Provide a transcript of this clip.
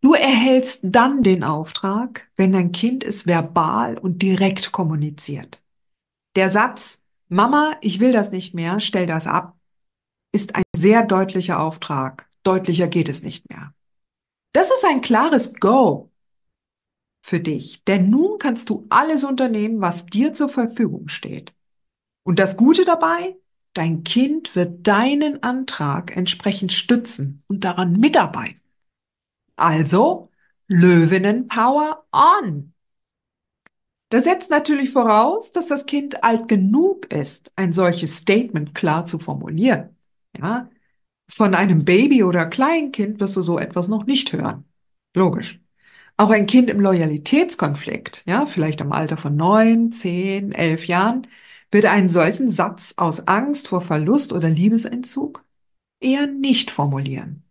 Du erhältst dann den Auftrag, wenn dein Kind es verbal und direkt kommuniziert. Der Satz, Mama, ich will das nicht mehr, stell das ab, ist ein sehr deutlicher Auftrag. Deutlicher geht es nicht mehr. Das ist ein klares Go für dich, denn nun kannst du alles unternehmen, was dir zur Verfügung steht. Und das Gute dabei, dein Kind wird deinen Antrag entsprechend stützen und daran mitarbeiten. Also Löwinnenpower on. Das setzt natürlich voraus, dass das Kind alt genug ist, ein solches Statement klar zu formulieren. Ja, von einem Baby oder Kleinkind wirst du so etwas noch nicht hören. Logisch. Auch ein Kind im Loyalitätskonflikt, ja, vielleicht im Alter von neun, zehn, elf Jahren, wird einen solchen Satz aus Angst vor Verlust oder Liebesentzug eher nicht formulieren.